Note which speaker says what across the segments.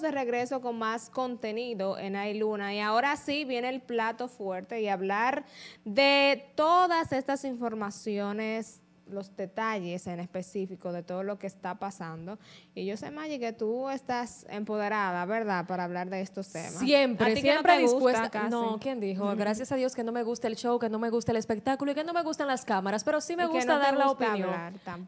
Speaker 1: de regreso con más contenido en Ay Luna y ahora sí viene el plato fuerte y hablar de todas estas informaciones los detalles en específico de todo lo que está pasando. Y yo sé, Maggie, que tú
Speaker 2: estás empoderada, ¿verdad?, para hablar de estos temas. Siempre, siempre dispuesta. no, ¿quién dijo? Gracias a Dios que no me gusta el show, que no me gusta el espectáculo y que no me gustan las cámaras, pero sí me gusta dar la opinión.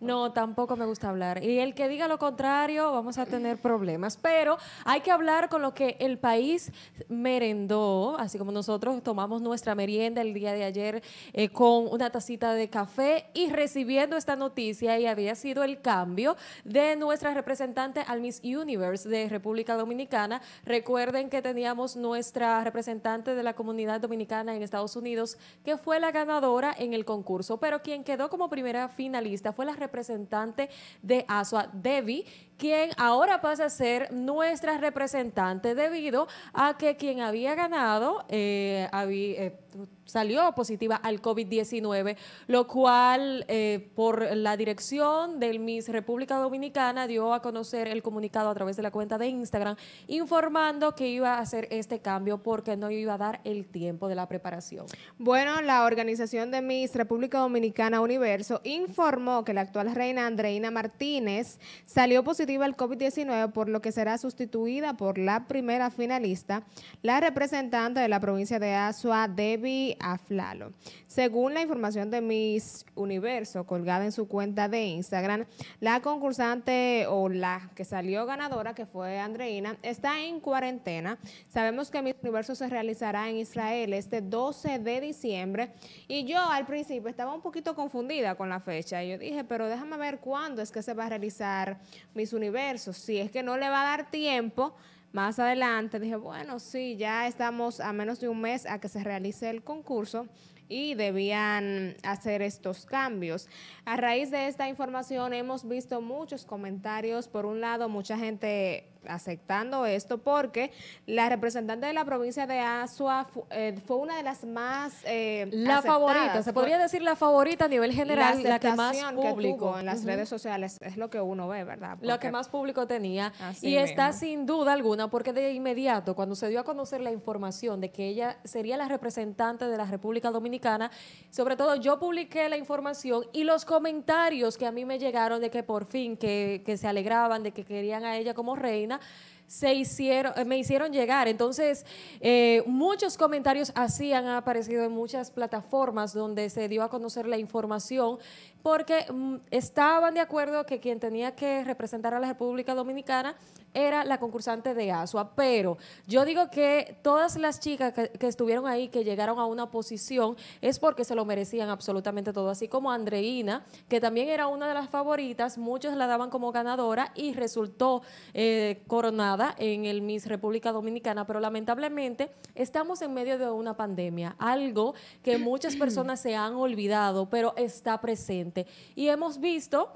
Speaker 2: No, tampoco me gusta hablar. Y el que diga lo contrario, vamos a tener problemas. Pero hay que hablar con lo que el país merendó, así como nosotros tomamos nuestra merienda el día de ayer eh, con una tacita de café y recibimos Viendo esta noticia y había sido el cambio de nuestra representante al Miss Universe de República Dominicana. Recuerden que teníamos nuestra representante de la comunidad dominicana en Estados Unidos, que fue la ganadora en el concurso, pero quien quedó como primera finalista fue la representante de ASUA, Debbie, quien ahora pasa a ser nuestra representante debido a que quien había ganado eh, eh, salió positiva al COVID-19, lo cual eh, por la dirección del Miss República Dominicana dio a conocer el comunicado a través de la cuenta de Instagram informando que iba a hacer este cambio porque no iba a dar el tiempo de la preparación.
Speaker 1: Bueno, la organización de Miss República Dominicana Universo informó que la actual reina Andreina Martínez salió positiva al COVID-19 por lo que será sustituida por la primera finalista, la representante de la provincia de Asua, Debbie a Aflalo. Según la información de Miss Universo colgada en su cuenta de Instagram, la concursante o la que salió ganadora, que fue Andreina, está en cuarentena. Sabemos que Miss Universo se realizará en Israel este 12 de diciembre y yo al principio estaba un poquito confundida con la fecha. Yo dije, pero déjame ver cuándo es que se va a realizar Miss Universo, si es que no le va a dar tiempo más adelante dije, bueno, sí, ya estamos a menos de un mes a que se realice el concurso y debían hacer estos cambios. A raíz de esta información hemos visto muchos comentarios, por un lado mucha gente aceptando esto porque la representante de la provincia de Asua eh, fue una de las más eh, La favorita, se podría decir
Speaker 2: la favorita a nivel general, la, la que más público. en las redes sociales es lo que uno ve, ¿verdad? la que más público tenía. Y está sin duda alguna porque de inmediato, cuando se dio a conocer la información de que ella sería la representante de la República Dominicana, sobre todo yo publiqué la información y los comentarios que a mí me llegaron de que por fin, que se alegraban, de que querían a ella como reina, vida se hicieron, eh, me hicieron llegar. Entonces, eh, muchos comentarios así han aparecido en muchas plataformas donde se dio a conocer la información, porque mm, estaban de acuerdo que quien tenía que representar a la República Dominicana era la concursante de ASUA. Pero yo digo que todas las chicas que, estuvieron ahí, que llegaron a una posición, es porque se lo merecían absolutamente todo. Así como Andreina, que también era una de las favoritas, muchos la daban como ganadora y resultó eh, coronada en el Miss República Dominicana, pero lamentablemente estamos en medio de una pandemia, algo que muchas personas se han olvidado, pero está presente. Y hemos visto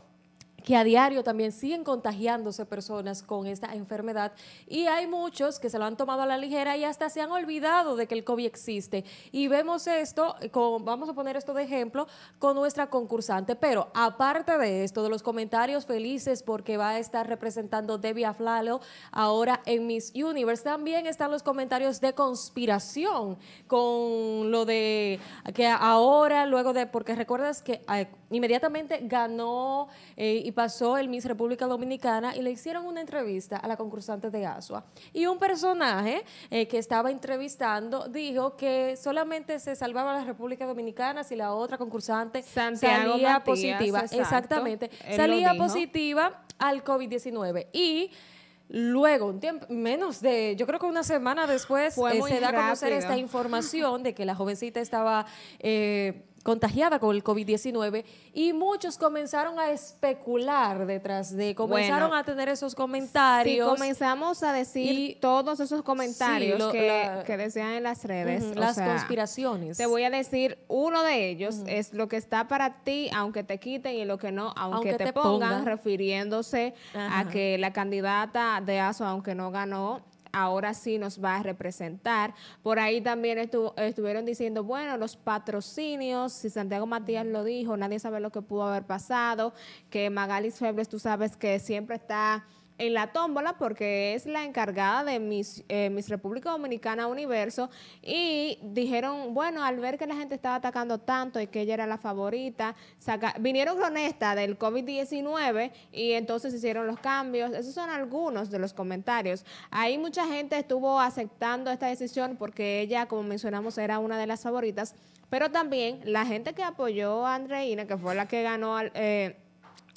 Speaker 2: que a diario también siguen contagiándose personas con esta enfermedad y hay muchos que se lo han tomado a la ligera y hasta se han olvidado de que el COVID existe. Y vemos esto, vamos a poner esto de ejemplo, con nuestra concursante. Pero aparte de esto, de los comentarios felices porque va a estar representando Debbie Aflalo ahora en Miss Universe, también están los comentarios de conspiración con lo de que ahora, luego de, porque recuerdas que eh, inmediatamente ganó eh, y pasó el Miss República Dominicana y le hicieron una entrevista a la concursante de Asua. Y un personaje eh, que estaba entrevistando dijo que solamente se salvaba la República Dominicana si la otra concursante salía positiva. Exactamente. Salía positiva al COVID-19. Y. Luego, un tiempo, menos de, yo creo que una semana después, eh, se da a conocer esta información de que la jovencita estaba eh, contagiada con el COVID-19 y muchos comenzaron a especular detrás de, comenzaron a tener esos comentarios. y
Speaker 1: comenzamos a decir todos esos comentarios que, decían en las redes. las conspiraciones. Te voy a decir, uno de ellos es lo que está para ti, aunque te quiten, y lo que no, aunque, te, pongan, refiriéndose a que la candidata de ASO, aunque no ganó, ahora sí nos va a representar. Por ahí también estuvieron diciendo, bueno, los patrocinios, si Santiago Matías lo dijo, nadie sabe lo que pudo haber pasado, que Magalis Febres, tú sabes que siempre está en la tómbola porque es la encargada de eh, Miss, República Dominicana Universo y dijeron, bueno, al ver que la gente estaba atacando tanto y que ella era la favorita, vinieron con esta del COVID-19 y entonces hicieron los cambios. Esos son algunos de los comentarios. Ahí mucha gente estuvo aceptando esta decisión porque ella, como mencionamos, era una de las favoritas, pero también la gente que apoyó a Andreina, que fue la que ganó... Eh,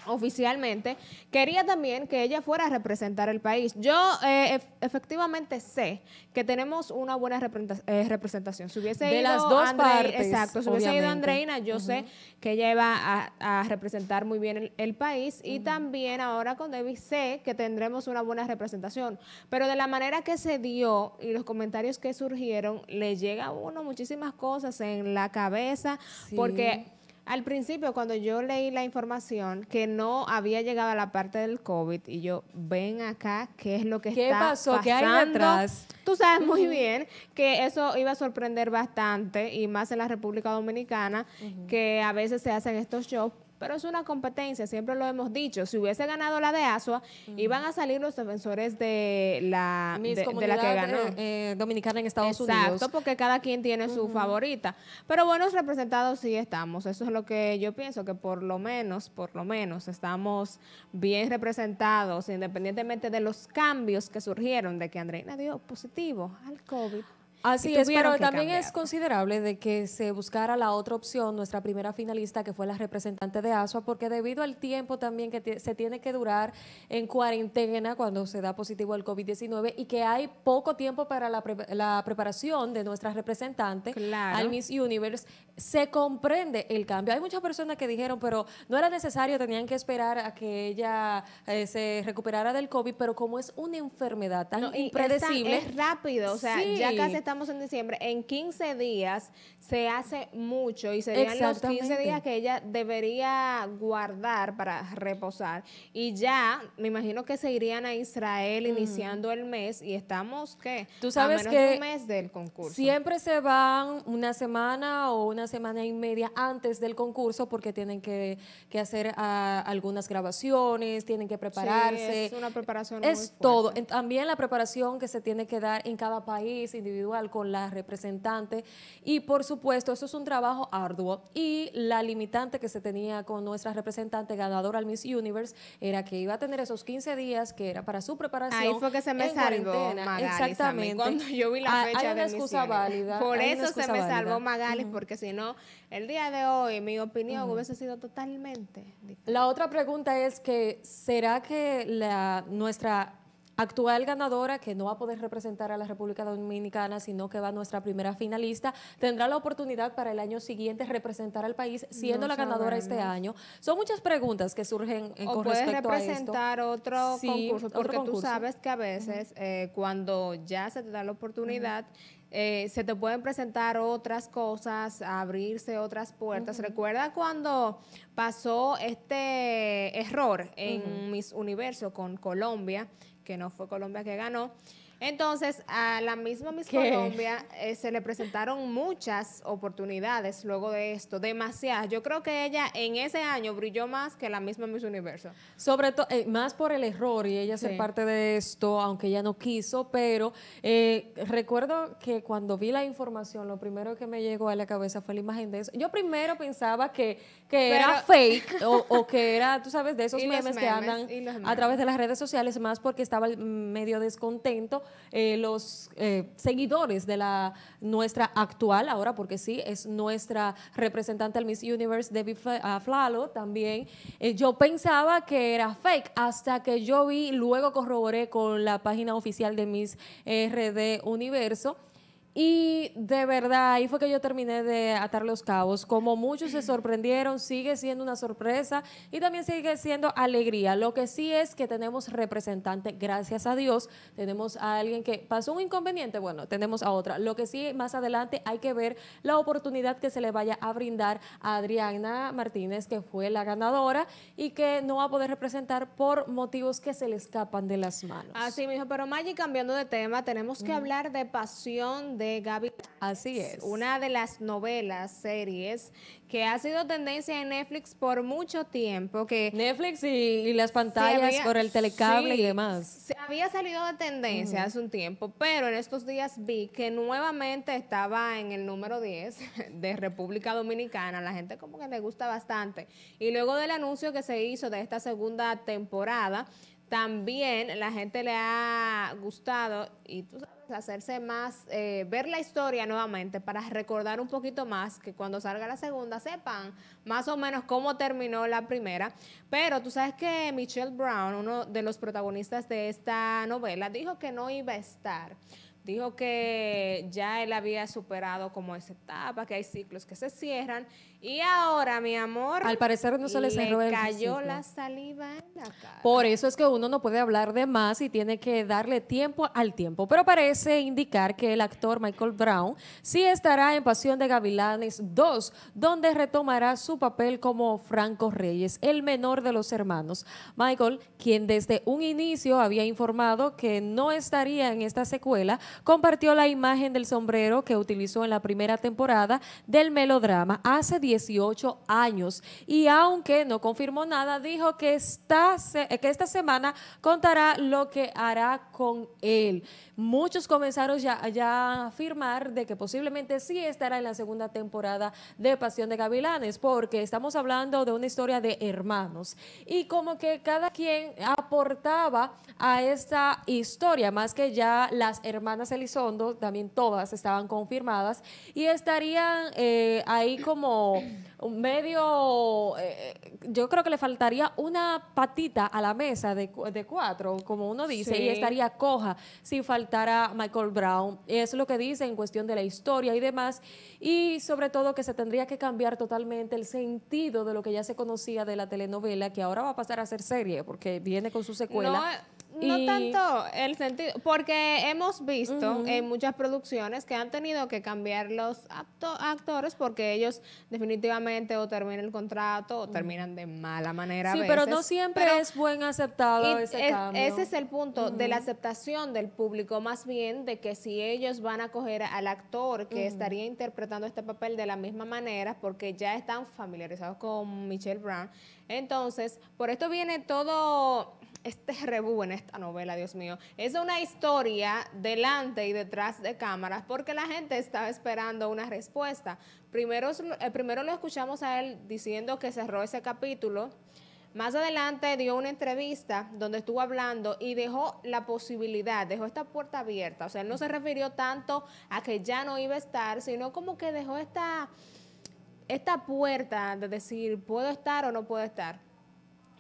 Speaker 1: oficialmente, quería también que ella fuera a representar el país. Yo eh, efectivamente sé que tenemos una buena eh, representación. Si hubiese de ido las dos partes, exacto, si hubiese ido Andreina, yo sé que ella iba a, representar muy bien el, país y también ahora con David sé que tendremos una buena representación. Pero de la manera que se dio y los comentarios que surgieron, le llega a uno muchísimas cosas en la cabeza porque al principio, cuando yo leí la información que no había llegado a la parte del COVID, y yo, ven acá, ¿qué es lo que está pasando? ¿Qué hay atrás? Tú sabes muy bien que eso iba a sorprender bastante, y más en la República Dominicana, que a veces se hacen estos shows pero es una competencia, siempre lo hemos dicho. Si hubiese ganado la de Asua, iban a salir los defensores de la, que ganó. Eh, dominicana en Estados Unidos. Exacto, porque cada quien tiene su favorita. Pero buenos representados sí estamos. Eso es lo que yo pienso, que por lo menos, por lo menos, estamos bien representados, independientemente de los cambios que
Speaker 2: surgieron de que
Speaker 1: Andreina dio positivo al
Speaker 2: COVID. Así es, pero también es considerable de que se buscara la otra opción, nuestra primera finalista, que fue la representante de ASUA, porque debido al tiempo también que se tiene que durar en cuarentena cuando se da positivo el COVID-19 y que hay poco tiempo para la, preparación de nuestra representante al Miss Universe, se comprende el cambio. Hay muchas personas que dijeron, pero no era necesario, tenían que esperar a que ella eh, se recuperara del COVID, pero como es una enfermedad tan impredecible. Es, rápido, o sea, ya casi está
Speaker 1: estamos en diciembre, en 15 días se hace mucho y serían los 15 días que ella debería guardar para reposar. Y ya, me imagino que se irían a Israel iniciando el mes y estamos, ¿qué? Tú sabes que un mes
Speaker 2: del concurso. Siempre se van una semana o una semana y media antes del concurso porque tienen que, hacer ah, algunas grabaciones, tienen que prepararse. es una
Speaker 1: preparación. Es
Speaker 2: todo. También la preparación que se tiene que dar en cada país individual con la representante y por supuesto eso es un trabajo arduo y la limitante que se tenía con nuestra representante ganadora al Miss Universe era que iba a tener esos 15 días que era para su preparación. Ahí fue que se me salvó Exactamente. Cuando yo vi la ah, fecha hay una excusa válida. Por eso se me salvó Magali,
Speaker 1: porque si no, el día de hoy mi opinión hubiese sido totalmente
Speaker 2: diferente. La otra pregunta es que, ¿será que la, nuestra actual ganadora que no va a poder representar a la República Dominicana, sino que va a nuestra primera finalista, tendrá la oportunidad para el año siguiente representar al país siendo la ganadora este año. Son muchas preguntas que surgen en, eh, puedes respecto a esto. otro sí, concurso, porque otro concurso. tú sabes que a veces
Speaker 1: eh, cuando ya se te da la oportunidad, eh, se te pueden presentar otras cosas, abrirse otras puertas. Recuerda cuando pasó este error en Miss Universo con Colombia, que no fue Colombia que ganó, entonces, a la misma Miss Colombia eh, se le presentaron muchas oportunidades luego de esto, demasiadas. Yo creo que ella en ese año brilló más que la misma Miss Universo.
Speaker 2: Sobre todo, eh, más por el error y ella ser parte de esto, aunque ella no quiso, pero eh, recuerdo que cuando vi la información, lo primero que me llegó a la cabeza fue la imagen de eso. Yo primero pensaba que, era fake o, que era, tú sabes, de esos memes, que andan a través de las redes sociales, más porque estaba medio descontento eh, los eh, seguidores de la nuestra actual, ahora porque sí, es nuestra representante del Miss Universe, Debbie ah, Flalo, también. Eh, yo pensaba que era fake hasta que yo vi, luego corroboré con la página oficial de Miss RD Universo y de verdad, ahí fue que yo terminé de atar los cabos. Como muchos se sorprendieron, sigue siendo una sorpresa y también sigue siendo alegría. Lo que sí es que tenemos representante, gracias a Dios, tenemos a alguien que pasó un inconveniente, bueno, tenemos a otra. Lo que sí, más adelante hay que ver la oportunidad que se le vaya a brindar a Adriana Martínez, que fue la ganadora y que no va a poder representar por motivos que se le escapan de las manos.
Speaker 1: Así mismo, pero Maggi, cambiando de tema, tenemos que hablar de pasión de Gaby. Así es. Una de las novelas, series, que ha sido tendencia en Netflix por mucho tiempo.
Speaker 2: Que Netflix y, las pantallas por el telecable y demás. Se
Speaker 1: había salido de tendencia hace un tiempo, pero en estos días vi que nuevamente estaba en el número 10 de República Dominicana. La gente como que le gusta bastante. Y luego del anuncio que se hizo de esta segunda temporada, también la gente le ha gustado y tú sabes hacerse más, eh, ver la historia nuevamente para recordar un poquito más, que cuando salga la segunda sepan más o menos cómo terminó la primera. Pero tú sabes que Michelle Brown, uno de los protagonistas de esta novela, dijo que no iba a estar Dijo que ya él había superado como esa etapa, que hay ciclos que se cierran. Y ahora, mi amor, al parecer no se le cerró cayó la saliva en la
Speaker 2: cara. Por eso es que uno no puede hablar de más y tiene que darle tiempo al tiempo. Pero parece indicar que el actor Michael Brown sí estará en Pasión de Gavilanes 2, donde retomará su papel como Franco Reyes, el menor de los hermanos. Michael, quien desde un inicio había informado que no estaría en esta secuela, compartió la imagen del sombrero que utilizó en la primera temporada del melodrama hace 18 años y aunque no confirmó nada, dijo que esta, que esta semana contará lo que hará con él. Muchos comenzaron ya, a afirmar de que posiblemente sí estará en la segunda temporada de Pasión de Gavilanes porque estamos hablando de una historia de hermanos y como que cada quien aportaba a esta historia más que ya las hermanas Elizondo, también todas estaban confirmadas, y estarían eh, ahí como medio, eh, yo creo que le faltaría una patita a la mesa de, cuatro, como uno dice, y estaría coja si a Michael Brown. Es lo que dice en cuestión de la historia y demás, y sobre todo que se tendría que cambiar totalmente el sentido de lo que ya se conocía de la telenovela, que ahora va a pasar a ser serie, porque viene con su secuela. No tanto
Speaker 1: el sentido, porque hemos visto en muchas producciones que han tenido que cambiar los actores porque ellos definitivamente o terminan el contrato o mm. terminan de mala manera. Sí, pero no
Speaker 2: siempre es buen aceptado ese cambio. Ese es
Speaker 1: el punto de la aceptación del público, más bien de que si ellos van a coger al actor que estaría interpretando este papel de la misma manera, porque ya están familiarizados con Michelle Brown, entonces por esto viene todo este rebú en esta novela, Dios mío. Es una historia delante y detrás de cámaras porque la gente estaba esperando una respuesta. Primero, eh, primero lo escuchamos a él diciendo que cerró ese capítulo. Más adelante dio una entrevista donde estuvo hablando y dejó la posibilidad, dejó esta puerta abierta. O sea, él no se refirió tanto a que ya no iba a estar, sino como que dejó esta, esta puerta de decir, ¿puedo estar o no puedo estar?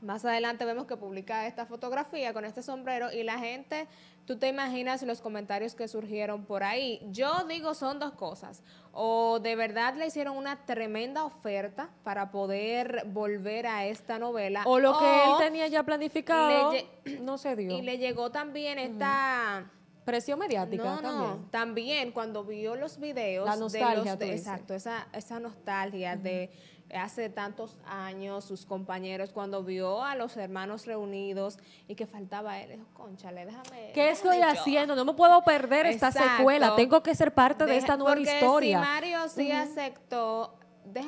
Speaker 1: Más adelante vemos que publica esta fotografía con este sombrero y la gente, tú te imaginas los comentarios que surgieron por ahí. Yo digo son dos cosas. O de verdad le hicieron una tremenda oferta para poder volver a esta novela. O lo que él tenía
Speaker 2: ya planificado
Speaker 1: no se dio. Y le llegó también esta... Precio
Speaker 2: Presión mediática también.
Speaker 1: también cuando vio los videos. La nostalgia. De los, exacto, esa, esa nostalgia de hace tantos años, sus compañeros, cuando vio a los hermanos reunidos y que faltaba él, dijo, conchale, déjame. ¿Qué estoy haciendo?
Speaker 2: No me puedo perder esta secuela, tengo que ser parte de esta nueva historia. Si Mario sí
Speaker 1: aceptó,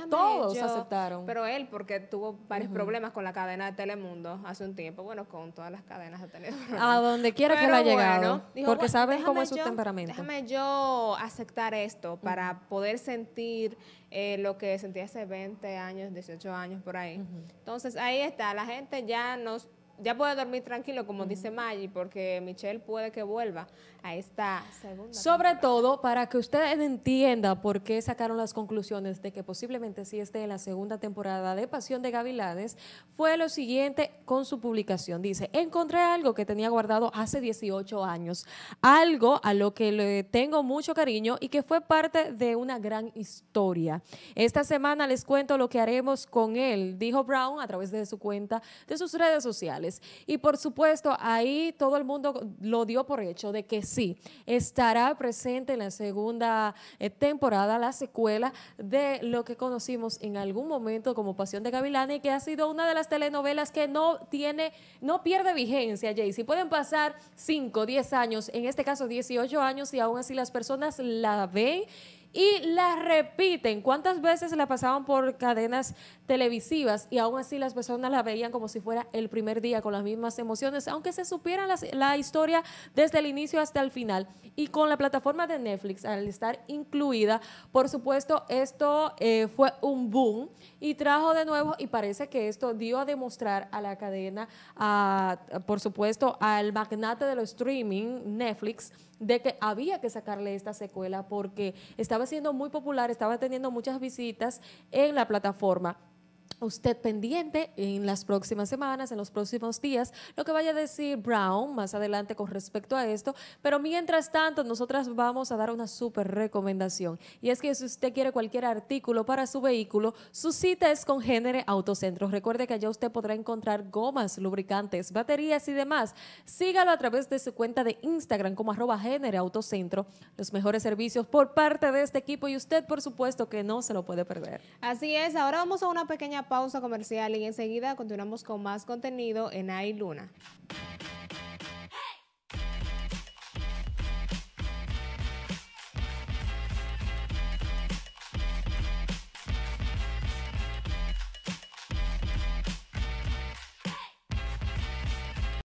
Speaker 1: todos aceptaron. Pero él, porque tuvo varios problemas con la cadena de Telemundo hace un tiempo, bueno, con todas las cadenas de Telemundo. A donde quiera que lo haya llegado. porque sabes cómo es su temperamento. Déjame yo aceptar esto para poder sentir eh, lo que sentí hace 20 años, 18 años por ahí. Entonces ahí está, la gente ya nos ya puede dormir tranquilo, como dice Maggie, porque Michelle puede que vuelva a esta segunda.
Speaker 2: Sobre todo para que ustedes entiendan por qué sacaron las conclusiones de que posiblemente sí esté en la segunda temporada de Pasión de Gavilanes, fue lo siguiente con su publicación. Dice, encontré algo que tenía guardado hace 18 años, algo a lo que le tengo mucho cariño y que fue parte de una gran historia. Esta semana les cuento lo que haremos con él, dijo Brown a través de su cuenta de sus redes sociales. Y por supuesto, ahí todo el mundo lo dio por hecho de que sí, estará presente en la segunda eh, temporada la secuela de lo que conocimos en algún momento como Pasión de Gavilanes, que ha sido una de las telenovelas que no tiene, no pierde vigencia, Jay. Si pueden pasar 5, 10 años, en este caso 18 años, y aún así las personas la ven y la repiten. ¿Cuántas veces la pasaban por cadenas televisivas y aún así las personas la veían como si fuera el primer día con las mismas emociones, aunque se supiera la historia desde el inicio hasta el final? Y con la plataforma de Netflix, al estar incluida, por supuesto, esto eh, fue un boom y trajo de nuevo, y parece que esto dio a demostrar a la cadena, a, por supuesto, al magnate de los streaming, Netflix, de que había que sacarle esta secuela porque estaba siendo muy popular, estaba teniendo muchas visitas en la plataforma usted pendiente en las próximas semanas, en los próximos días, lo que vaya a decir Brown más adelante con respecto a esto. Pero mientras tanto, nosotras vamos a dar una súper recomendación. Y es que si usted quiere cualquier artículo para su vehículo, su cita es con Génere Autocentro. Recuerde que allá usted podrá encontrar gomas, lubricantes, baterías y demás. Sígalo a través de su cuenta de Instagram como arroba Génere Autocentro. Los mejores servicios por parte de este equipo y usted, por supuesto, que no se lo puede perder.
Speaker 1: Así es. Ahora vamos a una pequeña pausa pausa comercial y enseguida continuamos con más contenido en AI Luna.